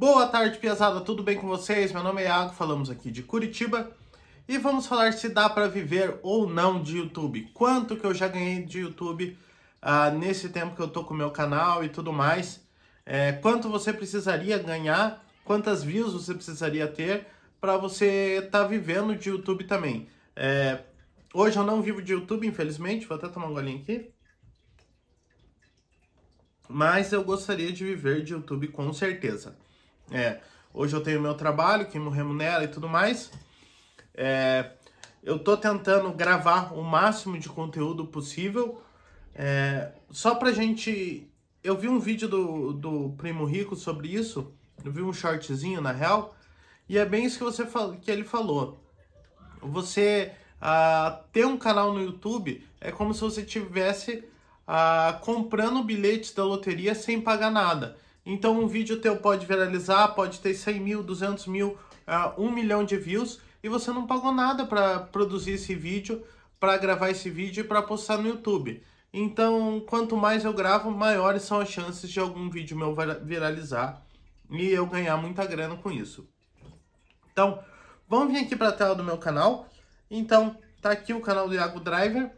Boa tarde, Piazada, Tudo bem com vocês? Meu nome é Iago, falamos aqui de Curitiba e vamos falar se dá para viver ou não de YouTube. Quanto que eu já ganhei de YouTube ah, nesse tempo que eu tô com o meu canal e tudo mais. É, quanto você precisaria ganhar, quantas views você precisaria ter para você estar tá vivendo de YouTube também. É, hoje eu não vivo de YouTube, infelizmente. Vou até tomar um golinho aqui. Mas eu gostaria de viver de YouTube com certeza. É, hoje eu tenho meu trabalho que me remunera e tudo mais. É, eu tô tentando gravar o máximo de conteúdo possível. É, só pra gente. Eu vi um vídeo do, do Primo Rico sobre isso. Eu vi um shortzinho na real. E é bem isso que, você fal... que ele falou. Você ter um canal no YouTube é como se você tivesse comprando bilhetes da loteria sem pagar nada. Então um vídeo teu pode viralizar, pode ter 100 mil, 200 mil, uh, ah, 1 milhão de views e você não pagou nada para produzir esse vídeo, para gravar esse vídeo e para postar no YouTube. Então quanto mais eu gravo, maiores são as chances de algum vídeo meu viralizar e eu ganhar muita grana com isso. Então vamos vir aqui para a tela do meu canal. Então tá aqui o canal do Iago Driver.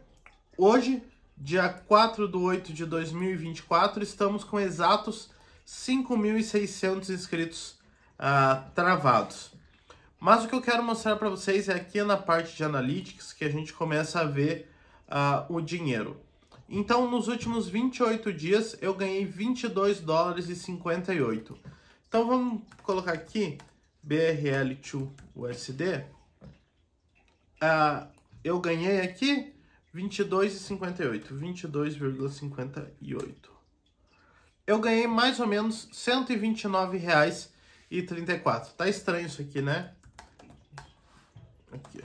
Hoje, dia 4 do 8 de 2024, estamos com exatos 5.600 inscritos uh, travados. Mas o que eu quero mostrar para vocês é aqui na parte de Analytics que a gente começa a ver uh, o dinheiro. Então, nos últimos 28 dias, eu ganhei 22 dólares e 58. Então, vamos colocar aqui BRL to USD. Uh, ah, eu ganhei aqui 22,58. 22,58 eu ganhei mais ou menos R$ 129,34. Tá estranho isso aqui, né? Aqui.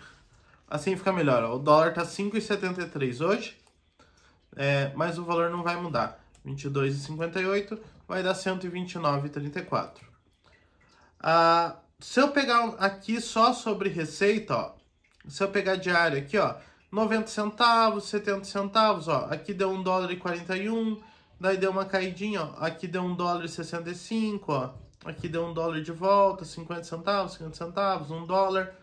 Assim fica melhor. Ó. O dólar tá 5,73 hoje, é, mas o valor não vai mudar. 22,58 vai dar 129,34. Ah, se eu pegar aqui só sobre receita, ó, se eu pegar diário aqui, ó, 90 centavos, 70 centavos, ó, aqui deu 1 dólar e 41 Daí deu uma caidinha, ó. Aqui deu um dólar e 65, ó. Aqui deu um dólar de volta, 50 centavos, 50 centavos, um dólar.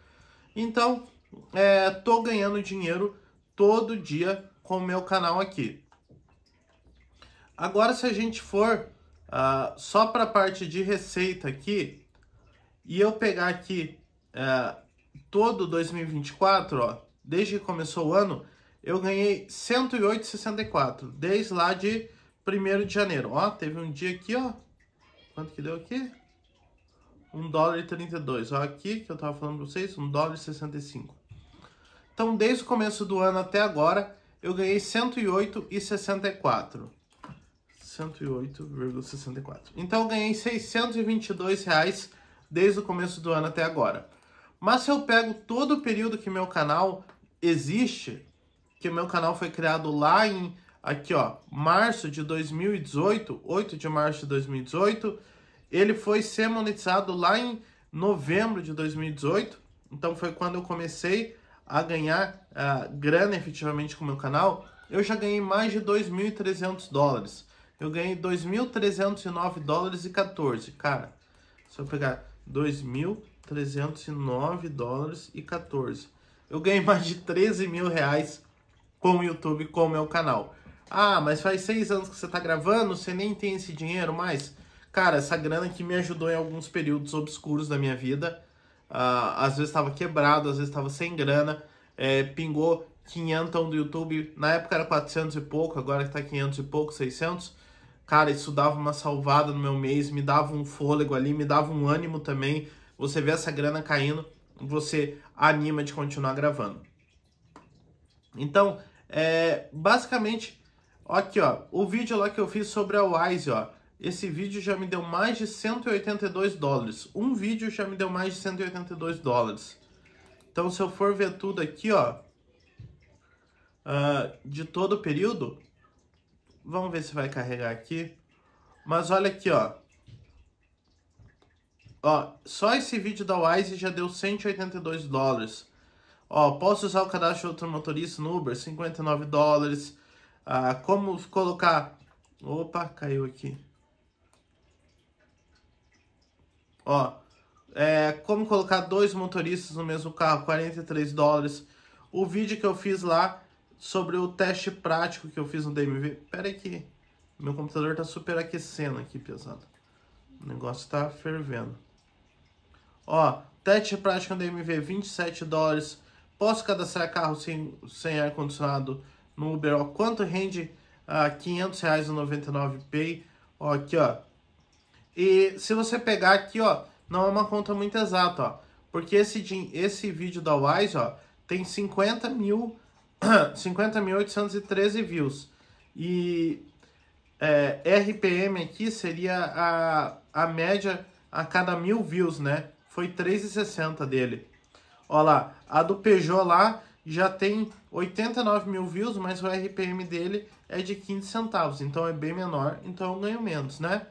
Então, é, tô ganhando dinheiro todo dia com o meu canal aqui. Agora, se a gente for uh, só para a parte de receita aqui, e eu pegar aqui uh, todo 2024, ó, desde que começou o ano, eu ganhei 108,64, desde lá de 1 de janeiro. Ó, teve um dia aqui, ó. Quanto que deu aqui? 1 dólar e 32. Ó, aqui que eu tava falando pra vocês, 1 dólar e 65. Então, desde o começo do ano até agora, eu ganhei 108,64. 108,64. Então, eu ganhei 622 reais desde o começo do ano até agora. Mas se eu pego todo o período que meu canal existe, que meu canal foi criado lá em aqui ó, março de 2018, 8 de março de 2018, ele foi ser monetizado lá em novembro de 2018, então foi quando eu comecei a ganhar uh, grana efetivamente com o meu canal, eu já ganhei mais de 2.300 dólares. Eu ganhei 2.309 dólares e 14, cara. Se eu pegar 2.309 dólares e 14. Eu ganhei mais de 13 mil reais com o YouTube, com o meu canal. Ah, mas faz seis anos que você tá gravando, você nem tem esse dinheiro mais. Cara, essa grana que me ajudou em alguns períodos obscuros da minha vida. Uh, às vezes estava quebrado, às vezes estava sem grana. É, pingou 500 do YouTube. Na época era 400 e pouco, agora está 500 e pouco, 600. Cara, isso dava uma salvada no meu mês, me dava um fôlego ali, me dava um ânimo também. Você vê essa grana caindo, você anima de continuar gravando. Então, é, basicamente, Aqui, ó, o vídeo lá que eu fiz sobre a Wise, ó, esse vídeo já me deu mais de 182 dólares. Um vídeo já me deu mais de 182 dólares. Então, se eu for ver tudo aqui, ó, uh, de todo o período, vamos ver se vai carregar aqui. Mas olha aqui, ó. Ó, só esse vídeo da Wise já deu 182 dólares. Ó, posso usar o cadastro de outro motorista no Uber? 59 dólares. Ah, como colocar... Opa, caiu aqui. Ó, é, como colocar dois motoristas no mesmo carro, 43 dólares. O vídeo que eu fiz lá sobre o teste prático que eu fiz no DMV. Pera aqui, meu computador tá superaquecendo aqui, pesado. O negócio tá fervendo. Ó, teste prático no DMV, 27 dólares. Posso cadastrar carro sem, sem ar-condicionado no Uber, ó, quanto rende ah, R$ 500,99 Pay, ó, aqui, ó. E se você pegar aqui, ó, não é uma conta muito exata, ó, porque esse, esse vídeo da Wise, ó, tem 50 mil, 50.813 views, e é, RPM aqui seria a, a média a cada mil views, né? Foi 3,60 dele. Ó lá, a do Peugeot lá já tem 89 mil views, mas o RPM dele é de 15 centavos, então é bem menor, então eu ganho menos, né?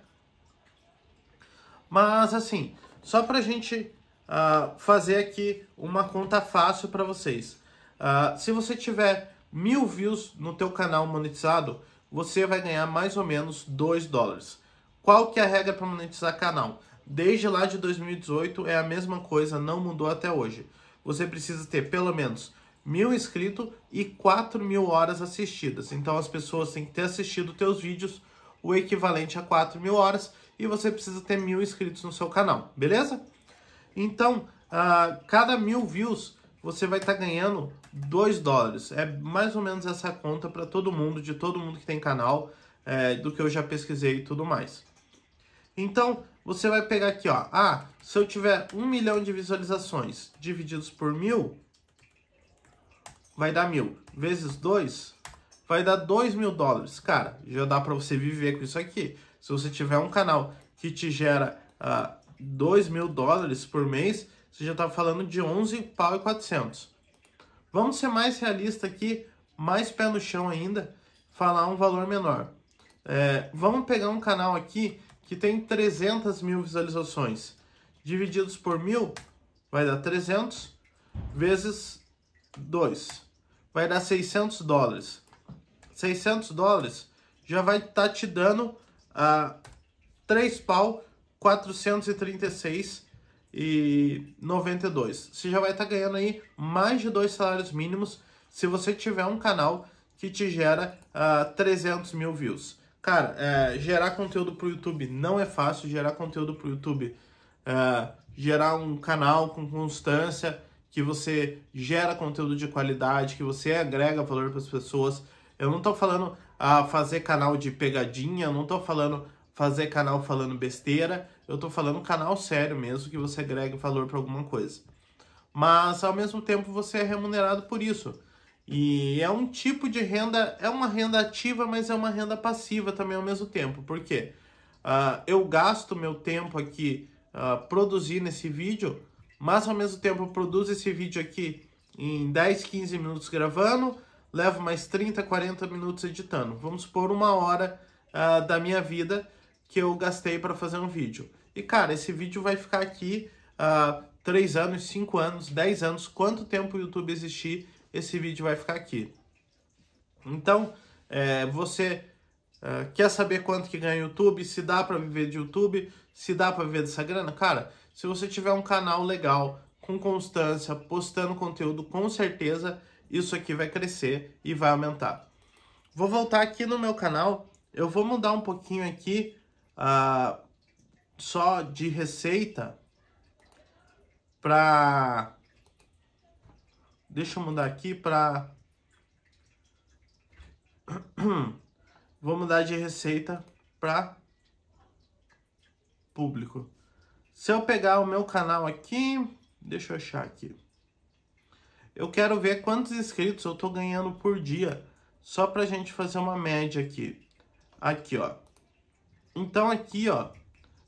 Mas assim, só para a gente uh, fazer aqui uma conta fácil para vocês. Uh, se você tiver mil views no teu canal monetizado, você vai ganhar mais ou menos 2 dólares. Qual que é a regra para monetizar canal? Desde lá de 2018 é a mesma coisa, não mudou até hoje. Você precisa ter pelo menos mil inscritos e 4 mil horas assistidas. Então as pessoas têm que ter assistido teus vídeos o equivalente a 4 mil horas e você precisa ter mil inscritos no seu canal, beleza? Então, a uh, cada mil views você vai estar tá ganhando 2 dólares. É mais ou menos essa conta para todo mundo, de todo mundo que tem canal, é, do que eu já pesquisei e tudo mais. Então, você vai pegar aqui, ó. Ah, se eu tiver um milhão de visualizações divididos por mil, vai dar mil. Vezes 2, vai dar dois mil dólares. Cara, já dá para você viver com isso aqui. Se você tiver um canal que te gera uh, ah, 2 mil dólares por mês, você já tá falando de 11 pau e 400. Vamos ser mais realista aqui, mais pé no chão ainda, falar um valor menor. É, vamos pegar um canal aqui que tem 300 mil visualizações. Divididos por mil, vai dar 300 vezes 2. Vai dar 600 dólares. 600 dólares já vai estar tá te dando a uh, 3 pau 436 e 92. Você já vai estar tá ganhando aí mais de dois salários mínimos se você tiver um canal que te gera uh, ah, 300 mil views. Cara, é, gerar conteúdo para o YouTube não é fácil. Gerar conteúdo para o YouTube, é, gerar um canal com constância, que você gera conteúdo de qualidade, que você agrega valor para as pessoas. Eu não estou falando a ah, fazer canal de pegadinha, não estou falando fazer canal falando besteira, eu estou falando canal sério mesmo, que você agrega valor para alguma coisa. Mas ao mesmo tempo você é remunerado por isso. E é um tipo de renda, é uma renda ativa, mas é uma renda passiva também ao mesmo tempo. Por quê? Uh, eu gasto meu tempo aqui uh, produzindo esse vídeo, mas ao mesmo tempo eu produzo esse vídeo aqui em 10, 15 minutos gravando, levo mais 30, 40 minutos editando. Vamos supor uma hora uh, da minha vida que eu gastei para fazer um vídeo. E cara, esse vídeo vai ficar aqui uh, ah, 3 anos, 5 anos, 10 anos, quanto tempo o YouTube existir, esse vídeo vai ficar aqui. Então, é, você uh, quer saber quanto que ganha o YouTube, se dá para viver de YouTube, se dá para viver dessa grana? Cara, se você tiver um canal legal, com constância, postando conteúdo, com certeza isso aqui vai crescer e vai aumentar. Vou voltar aqui no meu canal, eu vou mudar um pouquinho aqui uh, só de receita para... Deixa eu mudar aqui para... vou mudar de receita para público. Se eu pegar o meu canal aqui, deixa eu achar aqui. Eu quero ver quantos inscritos eu estou ganhando por dia, só para gente fazer uma média aqui. Aqui, ó. Então aqui, ó,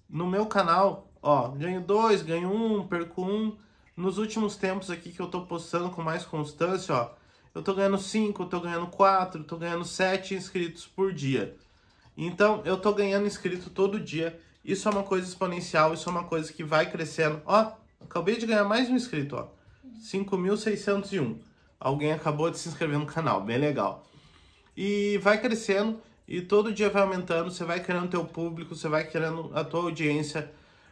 no meu canal, ó, ganho dois, ganho um, perco um. Nos últimos tempos aqui que eu estou postando com mais constância, ó, eu estou ganhando cinco, estou ganhando quatro, estou ganhando sete inscritos por dia. Então, eu estou ganhando inscrito todo dia isso é uma coisa exponencial, isso é uma coisa que vai crescendo. Ó, acabei de ganhar mais um inscrito, ó. 5.601. Alguém acabou de se inscrever no canal, bem legal. E vai crescendo e todo dia vai aumentando, você vai criando teu público, você vai criando a tua audiência.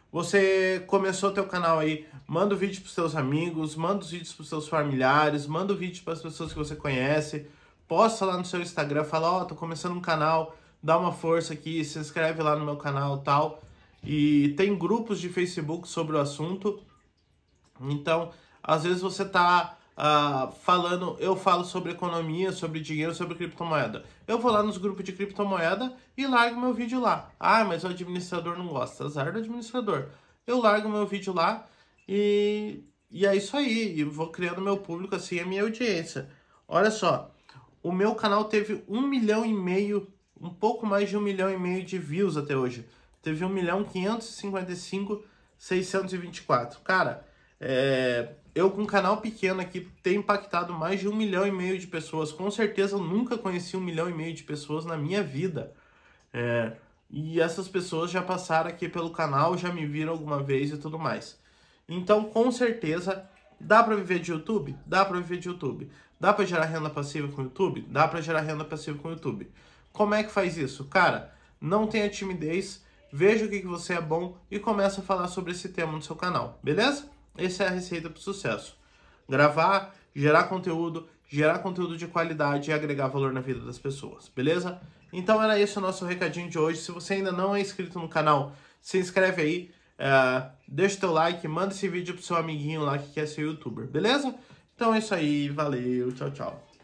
Você começou teu canal aí, manda o vídeo pros seus amigos, manda os vídeos pros seus familiares, manda o vídeo para as pessoas que você conhece, posta lá no seu Instagram, fala, ó, oh, tô começando um canal, dá uma força aqui, se inscreve lá no meu canal, tal e tem grupos de Facebook sobre o assunto. Então, às vezes você está ah, falando, eu falo sobre economia, sobre dinheiro, sobre criptomoeda. Eu vou lá nos grupos de criptomoeda e largo meu vídeo lá. Ah, mas o administrador não gosta. Azar do administrador. Eu largo meu vídeo lá e, e é isso aí. E vou criando meu público assim, a minha audiência. Olha só, o meu canal teve um milhão e meio, um pouco mais de um milhão e meio de views até hoje teve 1.555.624. milhão Cara, é, eu com um canal pequeno aqui tem impactado mais de um milhão e meio de pessoas. Com certeza eu nunca conheci um milhão e meio de pessoas na minha vida. É, e essas pessoas já passaram aqui pelo canal, já me viram alguma vez e tudo mais. Então, com certeza, dá para viver de YouTube? Dá para viver de YouTube. Dá para gerar renda passiva com YouTube? Dá para gerar renda passiva com YouTube. Como é que faz isso? Cara, não tenha timidez veja o que, que você é bom e começa a falar sobre esse tema no seu canal, beleza? Essa é a receita para o sucesso. Gravar, gerar conteúdo, gerar conteúdo de qualidade e agregar valor na vida das pessoas, beleza? Então era isso o nosso recadinho de hoje. Se você ainda não é inscrito no canal, se inscreve aí, é, deixa o teu like, manda esse vídeo pro seu amiguinho lá que quer ser youtuber, beleza? Então é isso aí, valeu, tchau, tchau.